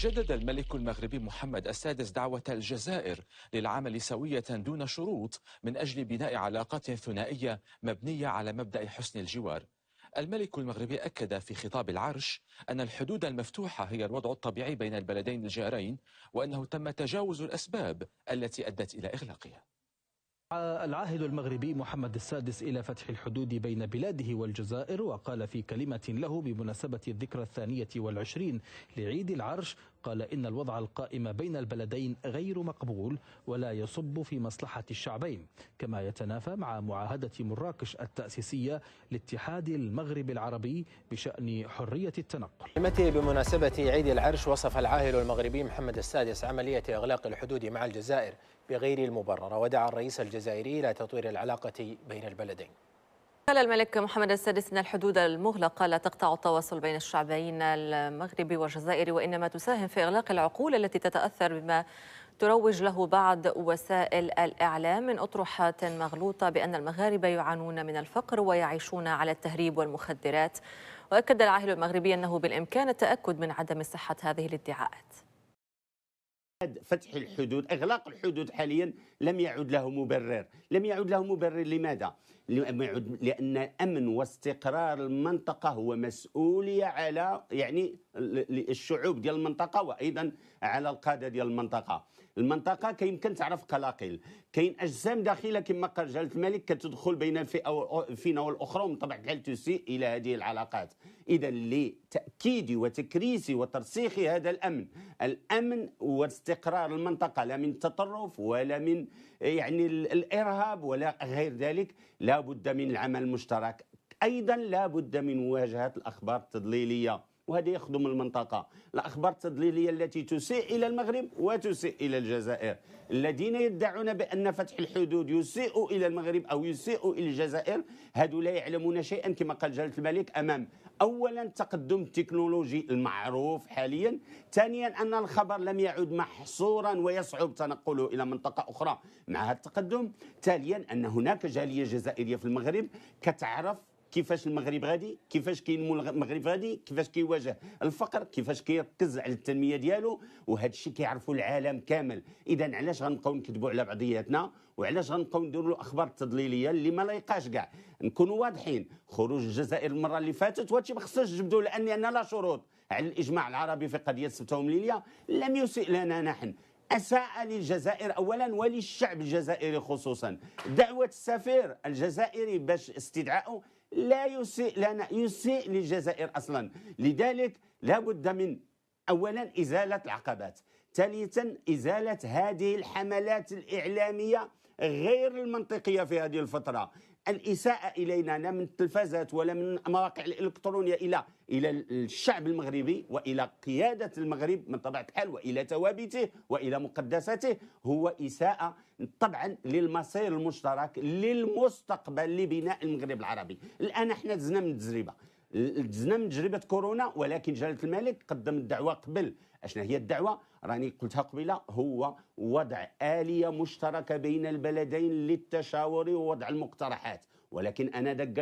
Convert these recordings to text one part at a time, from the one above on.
جدد الملك المغربي محمد السادس دعوة الجزائر للعمل سوية دون شروط من أجل بناء علاقات ثنائية مبنية على مبدأ حسن الجوار الملك المغربي أكد في خطاب العرش أن الحدود المفتوحة هي الوضع الطبيعي بين البلدين الجارين وأنه تم تجاوز الأسباب التي أدت إلى إغلاقها العاهل المغربي محمد السادس إلى فتح الحدود بين بلاده والجزائر وقال في كلمة له بمناسبة الذكرى الثانية والعشرين لعيد العرش قال إن الوضع القائم بين البلدين غير مقبول ولا يصب في مصلحة الشعبين كما يتنافى مع معاهدة مراكش التأسيسية لاتحاد المغرب العربي بشأن حرية التنقل متى بمناسبة عيد العرش وصف العاهل المغربي محمد السادس عملية إغلاق الحدود مع الجزائر بغير المبررة ودعا الرئيس الجزائري إلى تطوير العلاقة بين البلدين قال الملك محمد السادس ان الحدود المغلقه لا تقطع التواصل بين الشعبين المغربي والجزائري وانما تساهم في اغلاق العقول التي تتاثر بما تروج له بعض وسائل الاعلام من اطروحات مغلوطه بان المغاربه يعانون من الفقر ويعيشون على التهريب والمخدرات واكد العاهل المغربي انه بالامكان التاكد من عدم صحه هذه الادعاءات فتح الحدود اغلاق الحدود حاليا لم يعد له مبرر لم يعد له مبرر لماذا لأن أمن واستقرار المنطقة هو مسؤولية على يعني الشعوب ديال المنطقة وأيضا على القادة ديال المنطقة المنطقة كيمكن تعرف قلاقل كاين أجسام داخلة كما قال جلالة الملك كتدخل بين الفئة فينا والأخرى ومن طبع الحال تسيء إلى هذه العلاقات إذا لتأكيد وتكريس وترسيخ هذا الأمن الأمن واستقرار المنطقة لا من تطرف ولا من يعني الارهاب ولا غير ذلك لا بد من العمل المشترك ايضا لا بد من مواجهه الاخبار التضليليه وهذا يخدم المنطقة الأخبار التضليلية التي تسيء إلى المغرب وتسيء إلى الجزائر الذين يدعون بأن فتح الحدود يسيء إلى المغرب أو يسيء إلى الجزائر هذو لا يعلمون شيئا كما قال جلالة الملك أمام أولا التقدم التكنولوجي المعروف حاليا ثانيا أن الخبر لم يعد محصورا ويصعب تنقله إلى منطقة أخرى مع هذا التقدم ثالثا أن هناك جالية جزائرية في المغرب كتعرف كيفاش المغرب غادي كيفاش كينمو المغرب غادي كيفاش كيواجه الفقر كيفاش كيركز على التنميه ديالو وهذا الشيء كيعرفوا العالم كامل اذا علاش غنبقاو نكذبوا على بعضياتنا وعلاش غنبقاو نديروا الاخبار التضليليه اللي ما لايقاش كاع نكونوا واضحين خروج الجزائر المره اللي فاتت وهادشي ما خصناش نجبدوا لان لا شروط على الاجماع العربي في قضيه سبته ومليليه لم يسيء لنا نحن أساء للجزائر أولا وللشعب الجزائري خصوصا دعوة السفير الجزائري باش استدعائه لا يسيء لنا يسيء للجزائر اصلا لذلك لابد من اولا ازاله العقبات ثالثا ازاله هذه الحملات الاعلاميه غير المنطقيه في هذه الفتره الإساءة إلينا لا من التلفازات ولا من المواقع الإلكترونية إلى إلى الشعب المغربي وإلى قيادة المغرب من طبعة الحال وإلى توابته وإلى مقدساته هو إساءة طبعا للمصير المشترك للمستقبل لبناء المغرب العربي الآن احنا دزنا من التجربة دزنا من تجربه كورونا ولكن جلاله الملك قدم الدعوه قبل اشنا هي الدعوه راني قلتها قبيله هو وضع اليه مشتركه بين البلدين للتشاور ووضع المقترحات ولكن انا ذاك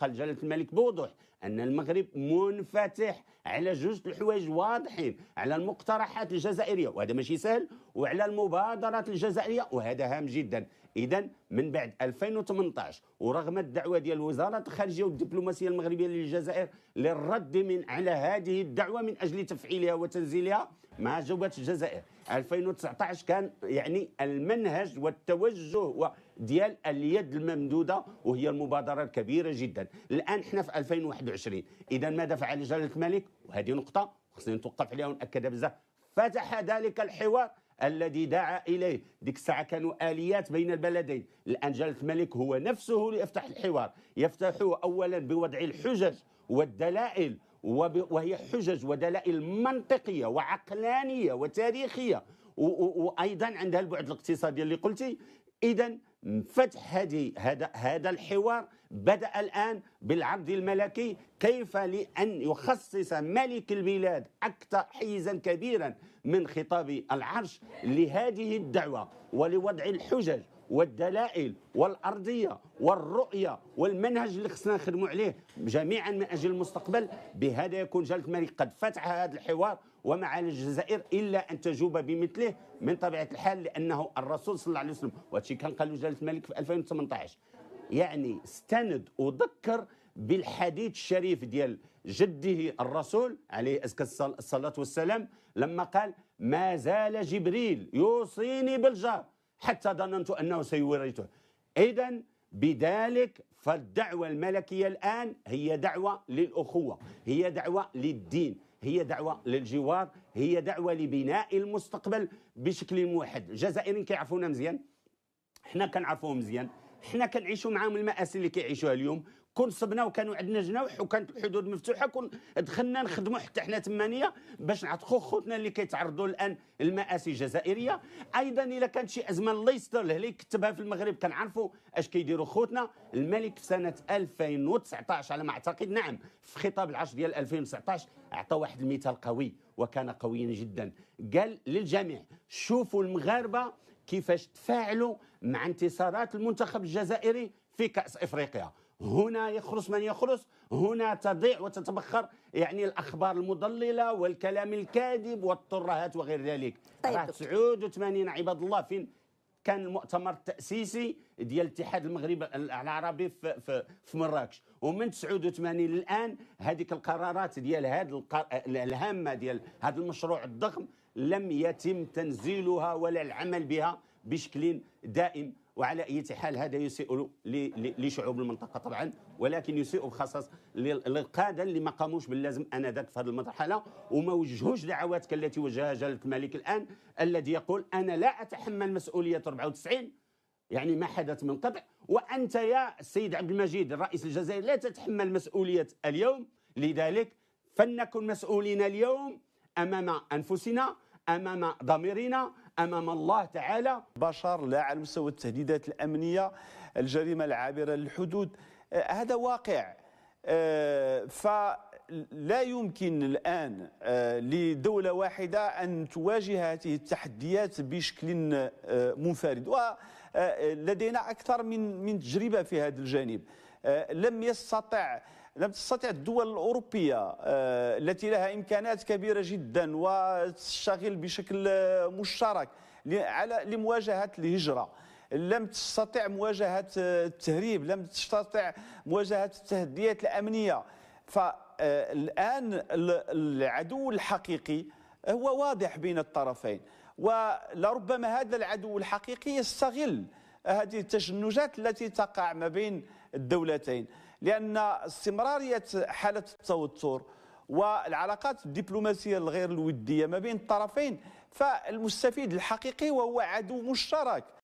قال جلاله الملك بوضوح ان المغرب منفتح على جوج الحوايج واضحين على المقترحات الجزائريه وهذا ماشي سهل وعلى المبادرات الجزائريه وهذا هام جدا اذا من بعد 2018 ورغم الدعوه ديال وزاره الخارجيه والدبلوماسيه المغربيه للجزائر للرد من على هذه الدعوه من اجل تفعيلها وتنزيلها ما جاوبتش الجزائر 2019 كان يعني المنهج والتوجه و ديال اليد الممدوده وهي المبادره الكبيره جدا الان احنا في 2021 اذا ماذا فعل جلاله الملك وهذه نقطه خصني نتوقف عليها وناكدها بزاف فتح ذلك الحوار الذي دعا اليه ديك الساعه كانوا اليات بين البلدين الان جلاله الملك هو نفسه ليفتح الحوار يفتحه اولا بوضع الحجج والدلائل وهي حجج ودلائل منطقيه وعقلانيه وتاريخيه وايضا عندها البعد الاقتصادي اللي قلتي اذا فتح هذه هذا هذا الحوار بدا الان بالعبد الملكي كيف لان يخصص ملك البلاد اكثر حيزا كبيرا من خطاب العرش لهذه الدعوه ولوضع الحجج والدلائل والارضيه والرؤيه والمنهج اللي خصنا نخدموا عليه جميعا من اجل المستقبل بهذا يكون جلاله الملك قد فتح هذا الحوار ومع الجزائر الا ان تجوب بمثله من طبيعه الحال لانه الرسول صلى الله عليه وسلم وهذا كان قالوا جلاله الملك في 2018 يعني استند وذكر بالحديث الشريف ديال جده الرسول عليه أزكى الصلاة والسلام لما قال ما زال جبريل يوصيني بالجار حتى ظننت أنه سيورثه إذا بذلك فالدعوة الملكية الآن هي دعوة للأخوة هي دعوة للدين هي دعوه للجوار هي دعوه لبناء المستقبل بشكل موحد الجزائريين كيعرفونا مزيان حنا كنعرفوهم مزيان حنا كنعيشوا معاهم المآسي اللي كيعيشوها اليوم كون صبنا وكانوا عندنا جناوح وكانت الحدود مفتوحه كون دخلنا نخدموا حتى حنا ثمانيه باش نعتقوا خوتنا اللي كيتعرضوا الان المآسي الجزائريه ايضا الا كانت شي ازمه الله يستر اللي كتبها في المغرب كنعرفوا اش كيديروا خوتنا الملك في سنه 2019 على ما اعتقد نعم في خطاب العرش ديال 2019 عطى واحد المثال قوي وكان قويا جدا قال للجميع شوفوا المغاربه كيفاش تفاعلوا مع انتصارات المنتخب الجزائري في كاس افريقيا هنا يخرس من يخرس هنا تضيع وتتبخر يعني الأخبار المضللة والكلام الكاذب والطرهات وغير ذلك طيب راه 89 عباد الله فين كان المؤتمر التاسيسي ديال الاتحاد المغرب العربي في, في, في مراكش ومن 89 الان هذيك القرارات ديال هذا الهامه ديال هذا المشروع الضخم لم يتم تنزيلها ولا العمل بها بشكل دائم وعلى أي حال هذا يسيء لشعوب المنطقة طبعا ولكن يسيء بخصص للقادة اللي ما قاموش باللازم آنذاك في هذه المرحلة وما وجهوش دعواتك التي وجهها جلالة الملك الآن الذي يقول أنا لا أتحمل مسؤولية 94 يعني ما حدث من قبل وأنت يا السيد عبد المجيد الرئيس الجزائر لا تتحمل مسؤولية اليوم لذلك فلنكن مسؤولين اليوم أمام أنفسنا أمام ضميرنا امام الله تعالى بشر لا على مستوى التهديدات الامنيه الجريمه العابره للحدود آه، هذا واقع آه، فلا يمكن الان آه، لدوله واحده ان تواجه هذه التحديات بشكل منفرد ولدينا اكثر من من تجربه في هذا الجانب لم يستطع لم تستطع الدول الأوروبية آه، التي لها إمكانات كبيرة جدا وتشتغل بشكل مشترك على لمواجهة الهجرة لم تستطع مواجهة التهريب لم تستطع مواجهة التحديات الأمنية فالآن العدو الحقيقي هو واضح بين الطرفين ولربما هذا العدو الحقيقي يستغل هذه التشنجات التي تقع ما بين الدولتين لأن استمرارية حالة التوتر والعلاقات الدبلوماسية الغير الودية ما بين الطرفين فالمستفيد الحقيقي وهو عدو مشترك